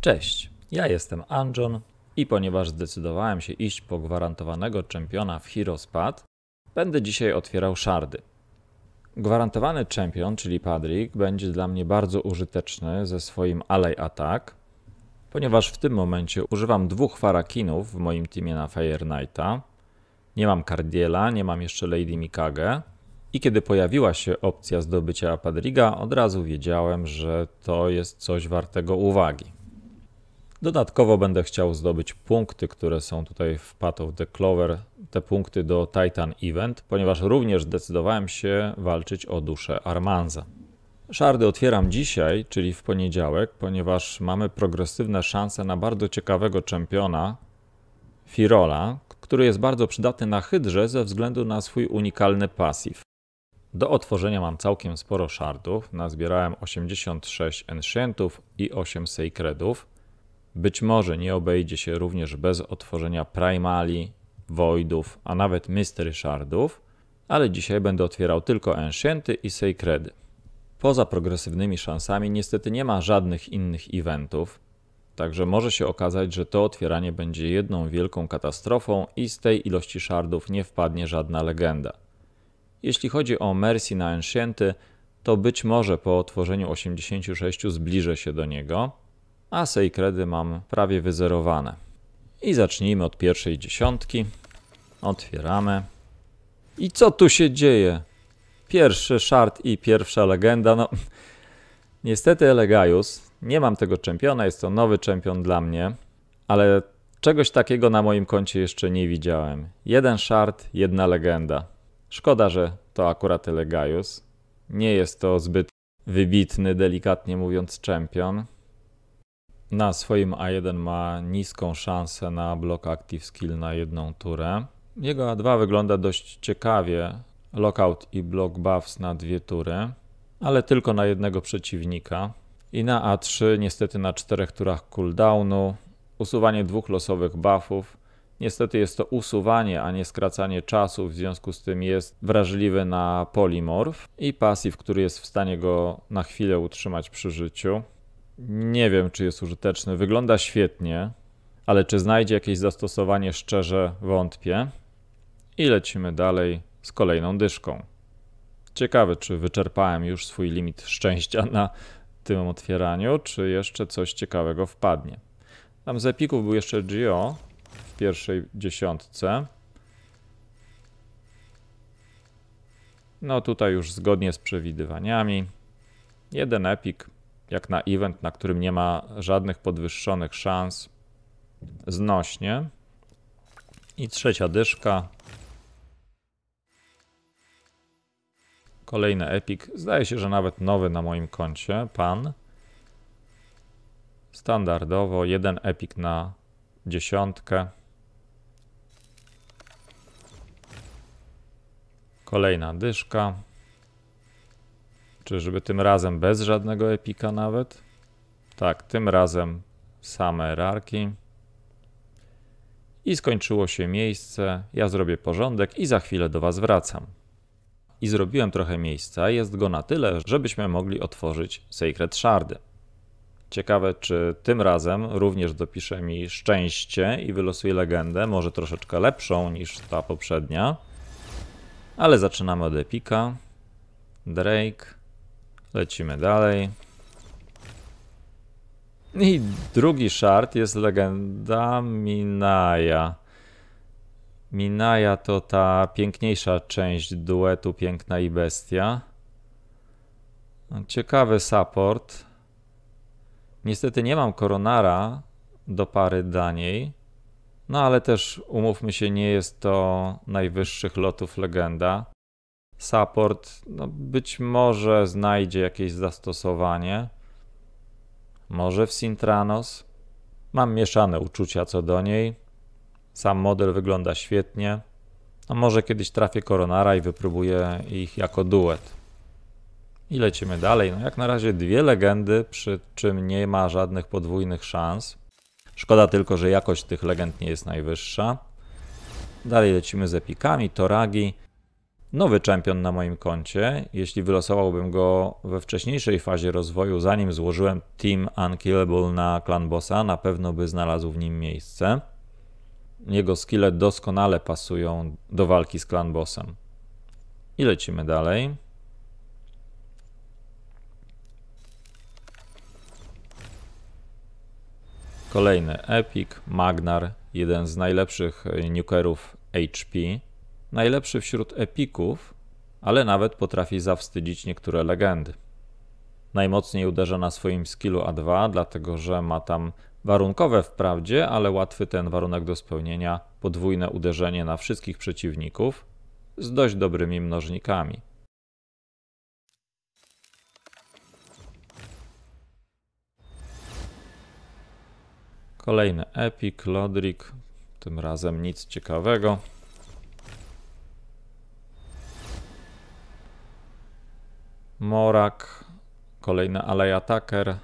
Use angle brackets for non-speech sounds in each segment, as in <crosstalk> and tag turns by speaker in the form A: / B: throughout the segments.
A: Cześć, ja jestem Anjon i ponieważ zdecydowałem się iść po gwarantowanego czempiona w Heroes Pad, będę dzisiaj otwierał szardy. Gwarantowany czempion, czyli Padrik, będzie dla mnie bardzo użyteczny ze swoim Alley Attack, ponieważ w tym momencie używam dwóch Farakinów w moim teamie na Fire Knighta. Nie mam Cardiela, nie mam jeszcze Lady Mikage. I kiedy pojawiła się opcja zdobycia Padriga, od razu wiedziałem, że to jest coś wartego uwagi. Dodatkowo będę chciał zdobyć punkty, które są tutaj w Path of the Clover, te punkty do Titan Event, ponieważ również zdecydowałem się walczyć o duszę Armanza. Szardy otwieram dzisiaj, czyli w poniedziałek, ponieważ mamy progresywne szanse na bardzo ciekawego czempiona Firola, który jest bardzo przydatny na hydrze ze względu na swój unikalny pasyw. Do otworzenia mam całkiem sporo szardów, nazbierałem 86 enchantów i 8 sacredów. Być może nie obejdzie się również bez otworzenia primali, voidów, a nawet mystery shardów, ale dzisiaj będę otwierał tylko enchanty i sacredy. Poza progresywnymi szansami niestety nie ma żadnych innych eventów, Także może się okazać, że to otwieranie będzie jedną wielką katastrofą i z tej ilości szardów nie wpadnie żadna legenda. Jeśli chodzi o Mercy na Enchanty, to być może po otworzeniu 86 zbliżę się do niego, Asy i kredy mam prawie wyzerowane. I zacznijmy od pierwszej dziesiątki. Otwieramy. I co tu się dzieje? Pierwszy szart i pierwsza legenda. No, <laughs> niestety Elegaius, nie mam tego czempiona, jest to nowy czempion dla mnie, ale czegoś takiego na moim koncie jeszcze nie widziałem. Jeden szart, jedna legenda. Szkoda, że to akurat Elegaius. Nie jest to zbyt wybitny, delikatnie mówiąc, czempion na swoim A1 ma niską szansę na blok Active Skill na jedną turę. Jego A2 wygląda dość ciekawie. Lockout i block buffs na dwie tury, ale tylko na jednego przeciwnika. I na A3 niestety na czterech turach cooldownu. Usuwanie dwóch losowych buffów. Niestety jest to usuwanie, a nie skracanie czasu, w związku z tym jest wrażliwy na polimorf i pasyw, który jest w stanie go na chwilę utrzymać przy życiu nie wiem, czy jest użyteczny. Wygląda świetnie, ale czy znajdzie jakieś zastosowanie, szczerze wątpię. I lecimy dalej z kolejną dyszką. Ciekawe, czy wyczerpałem już swój limit szczęścia na tym otwieraniu, czy jeszcze coś ciekawego wpadnie. Tam z epików był jeszcze Geo w pierwszej dziesiątce. No tutaj już zgodnie z przewidywaniami. Jeden epik, jak na event, na którym nie ma żadnych podwyższonych szans, znośnie. I trzecia dyszka. Kolejny epic. Zdaje się, że nawet nowy na moim koncie. Pan. Standardowo jeden epic na dziesiątkę. Kolejna dyszka. Czy żeby tym razem bez żadnego epika nawet? Tak, tym razem same rarki. I skończyło się miejsce, ja zrobię porządek i za chwilę do Was wracam. I zrobiłem trochę miejsca, jest go na tyle, żebyśmy mogli otworzyć Sacred Shardy. Ciekawe, czy tym razem również dopiszę mi szczęście i wylosuje legendę, może troszeczkę lepszą niż ta poprzednia. Ale zaczynamy od epika. Drake, Lecimy dalej. I drugi szart jest legenda Minaya. Minaya to ta piękniejsza część duetu Piękna i Bestia. Ciekawy support. Niestety nie mam koronara do pary niej. No ale też umówmy się, nie jest to najwyższych lotów legenda support no być może znajdzie jakieś zastosowanie. Może w Sintranos. Mam mieszane uczucia co do niej. Sam model wygląda świetnie. A no może kiedyś trafię Koronara i wypróbuję ich jako duet. I lecimy dalej. No jak na razie dwie legendy, przy czym nie ma żadnych podwójnych szans. Szkoda tylko, że jakość tych legend nie jest najwyższa. Dalej lecimy z epikami, Toragi nowy champion na moim koncie, jeśli wylosowałbym go we wcześniejszej fazie rozwoju, zanim złożyłem Team Unkillable na Clan Bossa, na pewno by znalazł w nim miejsce. Jego skille doskonale pasują do walki z Clan Bossem. I lecimy dalej. Kolejny Epic, Magnar, jeden z najlepszych e, nukerów HP najlepszy wśród epików, ale nawet potrafi zawstydzić niektóre legendy. Najmocniej uderza na swoim skillu A2, dlatego że ma tam warunkowe wprawdzie, ale łatwy ten warunek do spełnienia podwójne uderzenie na wszystkich przeciwników z dość dobrymi mnożnikami. Kolejny epik, Lodrik, tym razem nic ciekawego. Morak, kolejna Aleja Taker. E,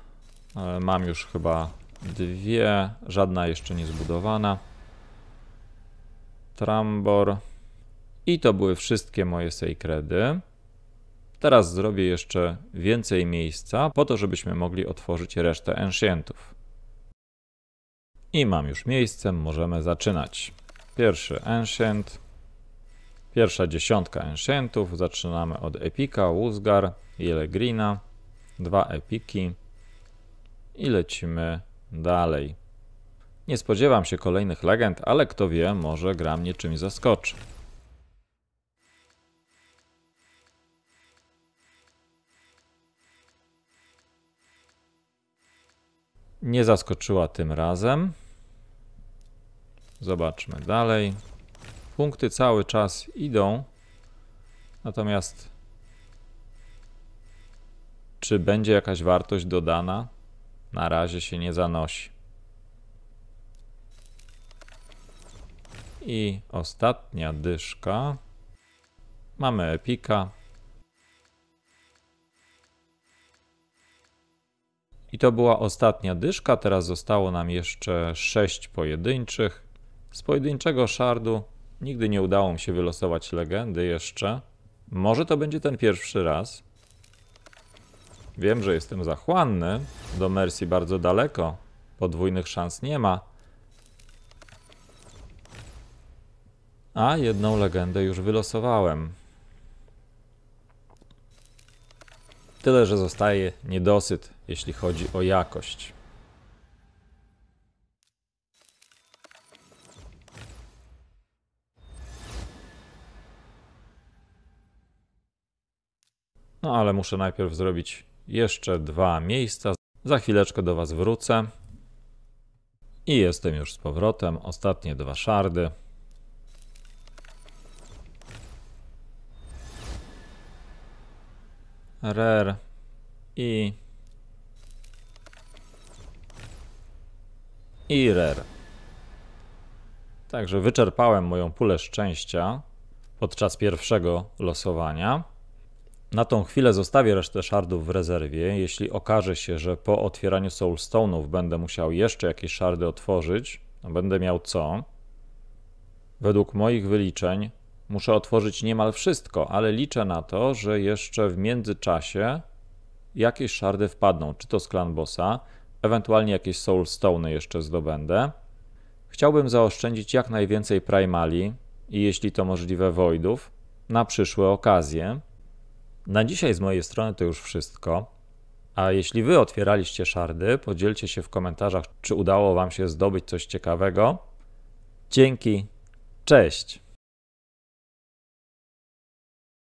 A: mam już chyba dwie, żadna jeszcze nie zbudowana. Trambor. I to były wszystkie moje sejkredy. Teraz zrobię jeszcze więcej miejsca, po to, żebyśmy mogli otworzyć resztę enchantów. I mam już miejsce, możemy zaczynać. Pierwszy enchant. Pierwsza dziesiątka Enchantów. Zaczynamy od Epika, i Ilegrina. Dwa Epiki. I lecimy dalej. Nie spodziewam się kolejnych legend, ale kto wie, może gra mnie czymś zaskoczy. Nie zaskoczyła tym razem. Zobaczmy dalej. Punkty cały czas idą, natomiast czy będzie jakaś wartość dodana? Na razie się nie zanosi. I ostatnia dyszka. Mamy epika. I to była ostatnia dyszka. Teraz zostało nam jeszcze 6 pojedynczych. Z pojedynczego szardu Nigdy nie udało mi się wylosować legendy jeszcze. Może to będzie ten pierwszy raz. Wiem, że jestem zachłanny. Do Mercy bardzo daleko. Podwójnych szans nie ma. A jedną legendę już wylosowałem. Tyle, że zostaje niedosyt, jeśli chodzi o jakość. No ale muszę najpierw zrobić jeszcze dwa miejsca. Za chwileczkę do Was wrócę. I jestem już z powrotem. Ostatnie dwa szardy. Rare i i rare. Także wyczerpałem moją pulę szczęścia podczas pierwszego losowania. Na tą chwilę zostawię resztę szardów w rezerwie. Jeśli okaże się, że po otwieraniu Soulstone'ów będę musiał jeszcze jakieś szardy otworzyć, no będę miał co? Według moich wyliczeń muszę otworzyć niemal wszystko, ale liczę na to, że jeszcze w międzyczasie jakieś szardy wpadną, czy to z Clan Bossa, ewentualnie jakieś Soulstone'y jeszcze zdobędę. Chciałbym zaoszczędzić jak najwięcej primali i jeśli to możliwe voidów na przyszłe okazje. Na dzisiaj z mojej strony to już wszystko. A jeśli wy otwieraliście szardy, podzielcie się w komentarzach, czy udało wam się zdobyć coś ciekawego. Dzięki, cześć!